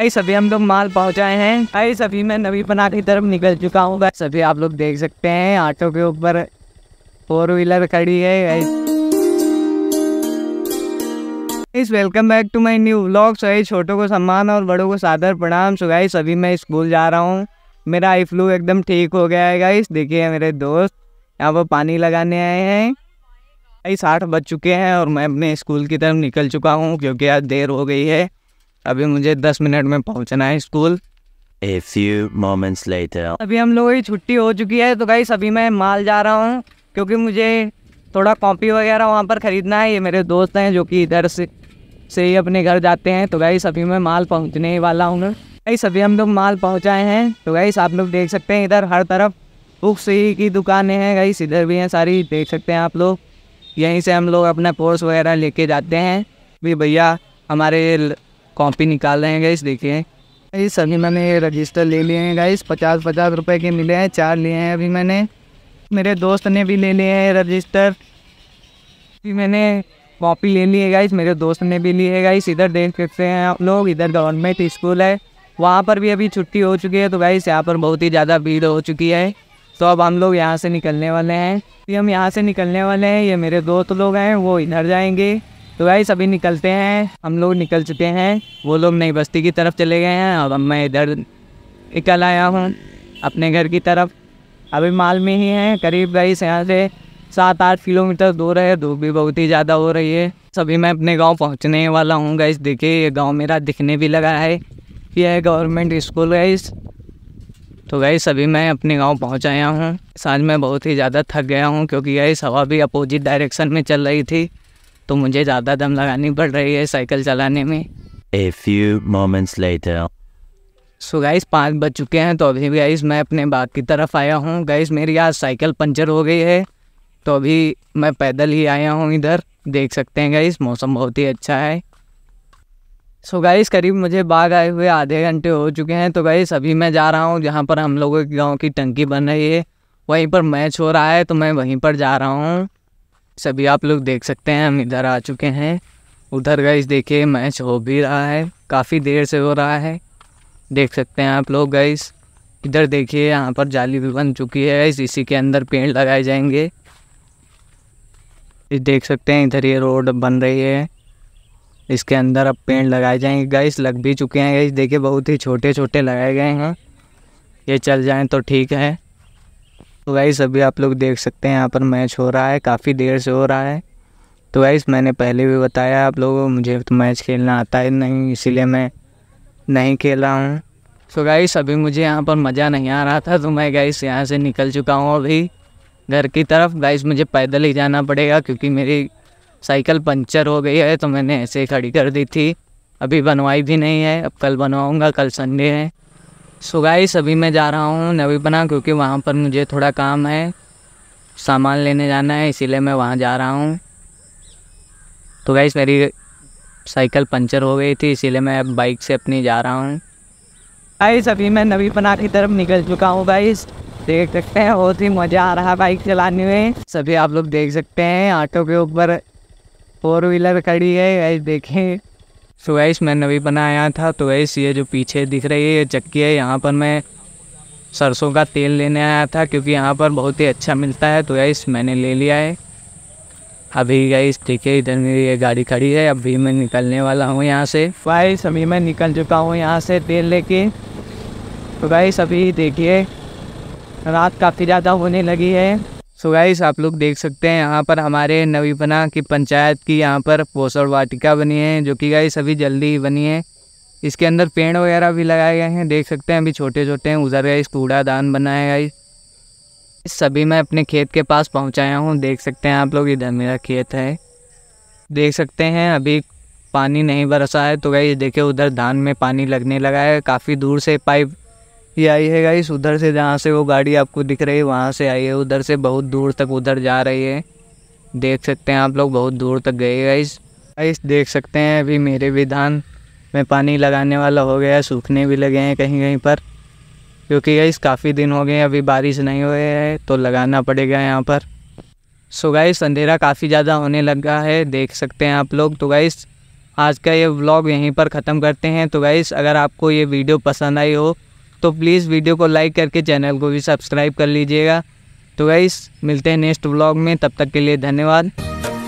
भाई सभी हम लोग माल पहुंचाए हैं भाई सभी मैं नवी पना की तरफ निकल चुका हूँ सभी आप लोग देख सकते हैं ऑटो के ऊपर फोर व्हीलर खड़ी है इस welcome back to my new vlog सही छोटों को सम्मान और बड़ों को सादर प्रणाम सुगाई सभी मैं स्कूल जा रहा हूँ मेरा आई फ्लू एकदम ठीक हो गया है गाइस देखिए मेरे दोस्त यहाँ पर पानी लगाने आए हैं आई साठ बज चुके हैं और मैं अपने स्कूल की तरफ निकल चुका हूँ क्योंकि आज देर हो गई है अभी मुझे दस मिनट में पहुंचना है school A few moments later. अभी हम लोगों की छुट्टी हो चुकी है तो भाई अभी मैं माल जा रहा हूँ क्योंकि मुझे थोड़ा कॉपी वगैरह वहाँ पर ख़रीदना है ये मेरे दोस्त हैं जो कि इधर से से ही अपने घर जाते हैं तो भाई अभी मैं माल पहुँचने वाला हूँ भाई अभी हम लोग माल पहुँचाए हैं तो भाई आप लोग देख सकते हैं इधर हर तरफ बुक्स ही की दुकानें हैं गाइस इधर भी हैं सारी देख सकते हैं आप लोग यहीं से हम लोग अपना कोर्स वगैरह लेके जाते हैं भी भैया हमारे कॉपी निकाल रहे हैं गाइस देखिए ये सभी मैंने ये रजिस्टर ले लिए हैं गाइस पचास पचास रुपए के मिले हैं चार लिए हैं अभी मैंने मेरे दोस्त ने भी ले लिए हैं रजिस्टर अभी मैंने कॉपी ले ली है गाइस मेरे दोस्त ने भी ली है गाइस इधर देख सकते हैं आप लोग इधर गवर्नमेंट स्कूल है वहाँ पर भी अभी छुट्टी हो चुकी है तो गाइस यहाँ पर बहुत ही ज़्यादा भीड़ हो चुकी है तो अब हम लोग यहाँ से निकलने वाले हैं हम यहाँ से निकलने वाले हैं ये मेरे दोस्त लोग हैं वो इधर जाएंगे तो भाई सभी निकलते हैं हम लोग निकल चुके हैं वो लोग नई बस्ती की तरफ चले गए हैं अब मैं इधर निकल आया हूँ अपने घर की तरफ अभी माल में ही हैं करीब भाई यहाँ से सात आठ किलोमीटर दूर है धूप भी बहुत ही ज़्यादा हो रही है सभी मैं अपने गांव पहुंचने वाला हूँ गाइस देखिए ये गांव मेरा दिखने भी लगा है यह है गवर्नमेंट स्कूल गाइस तो गाइस सभी मैं अपने गांव पहुंच आया हूँ साँझ में बहुत ही ज़्यादा थक गया हूँ क्योंकि यही हवा भी अपोजिट डायरेक्शन में चल रही थी तो मुझे ज़्यादा दम लगानी पड़ रही है साइकिल चलाने में a few moments later so guys पाँच बज चुके हैं तो अभी गाइस मैं अपने बाग की तरफ आया हूँ गाइस मेरी आज साइकिल पंचर हो गई है तो अभी मैं पैदल ही आया हूँ इधर देख सकते हैं गाइस मौसम बहुत ही अच्छा है सो so गाइस करीब मुझे बाग आए हुए आधे घंटे हो चुके हैं तो गाइस अभी मैं जा रहा हूँ जहाँ पर हम लोगों के गाँव की टंकी बन रही है वहीं पर मैच हो रहा है तो मैं वहीं पर जा रहा हूँ सभी आप लोग देख सकते हैं हम इधर आ चुके हैं उधर गई देखिए मैच हो भी रहा है काफ़ी देर से हो रहा है देख सकते हैं आप लोग गईस इधर देखिए यहाँ पर जाली भी बन चुकी है गईस इसी के अंदर पेड़ लगाए जाएंगे देख सकते हैं इधर ये रोड बन रही है इसके अंदर अब पेड़ लगाए जाएंगे गैस लग भी चुके हैं गैस देखिए बहुत ही छोटे छोटे लगाए गए हैं ये चल जाएँ तो ठीक है तो गाइस अभी आप लोग देख सकते हैं यहाँ पर मैच हो रहा है काफ़ी देर से हो रहा है तो गाइस मैंने पहले भी बताया आप लोगों को मुझे तो मैच खेलना आता ही नहीं इसीलिए मैं नहीं खेल रहा हूँ सो गाइस अभी मुझे यहाँ पर मज़ा नहीं आ रहा था तो मैं गाइस यहाँ से निकल चुका हूँ अभी घर की तरफ गाइस मुझे पैदल ही जाना पड़ेगा क्योंकि मेरी साइकिल पंचर हो गई है तो मैंने ऐसे खड़ी कर दी थी अभी बनवाई भी नहीं है अब कल बनवाऊँगा कल संडे है सो गाइस अभी मैं जा रहा हूँ नवीपना क्योंकि वहाँ पर मुझे थोड़ा काम है सामान लेने जाना है इसीलिए मैं वहाँ जा रहा हूँ तो गाइस मेरी साइकिल पंचर हो गई थी इसीलिए मैं अब बाइक से अपनी जा रहा हूँ गाइस अभी मैं नवीपना की तरफ निकल चुका हूँ गाइस देख सकते हैं बहुत ही मज़ा आ रहा है बाइक चलाने में सभी आप लोग देख सकते हैं ऑटो के ऊपर फोर व्हीलर खड़ी है गाइस देखें सो तो so मैंने अभी नवी था तो वैस ये जो पीछे दिख रही है ये चक्की है यहाँ पर मैं सरसों का तेल लेने आया था क्योंकि यहाँ पर बहुत ही अच्छा मिलता है तो वैस मैंने ले लिया है अभी गैस ठीक है इधर मेरी ये गाड़ी खड़ी है अभी मैं निकलने वाला हूँ यहाँ से गाइस अभी मैं निकल चुका हूँ यहाँ से तेल लेके तो गाइस अभी देखिए रात काफ़ी ज़्यादा होने लगी है सो गाइस आप लोग देख सकते हैं यहाँ पर हमारे नवीपना की पंचायत की यहाँ पर पोषण वाटिका बनी है जो कि गाइस अभी जल्दी ही बनी है इसके अंदर पेड़ वगैरह भी लगाए गए हैं देख सकते हैं अभी छोटे छोटे हैं उधर गाइस कूड़ा दान बना है गाइस सभी मैं अपने खेत के पास पहुँचाया हूँ देख सकते हैं आप लोग इधर मेरा खेत है देख सकते हैं अभी पानी नहीं बरसा है तो गाइस देखिए उधर धान में पानी लगने लगा है काफ़ी दूर से पाइप ये आई है गाइस उधर से जहाँ से वो गाड़ी आपको दिख रही है वहाँ से आई है उधर से बहुत दूर तक उधर जा रही है देख सकते हैं आप लोग बहुत दूर तक गए गाइस गाइस देख सकते हैं अभी मेरे भी धान में पानी लगाने वाला हो गया सूखने भी लगे हैं कहीं कहीं पर क्योंकि गाइस काफ़ी दिन हो गए अभी बारिश नहीं हुए है तो लगाना पड़ेगा यहाँ पर सो गाइस अंधेरा काफ़ी ज़्यादा होने लगा है देख सकते हैं आप लोग तो गाइस आज का ये व्लॉग यहीं पर ख़त्म करते हैं तो गाइस अगर आपको ये वीडियो पसंद आई हो तो प्लीज़ वीडियो को लाइक करके चैनल को भी सब्सक्राइब कर लीजिएगा तो वैस मिलते हैं नेक्स्ट व्लॉग में तब तक के लिए धन्यवाद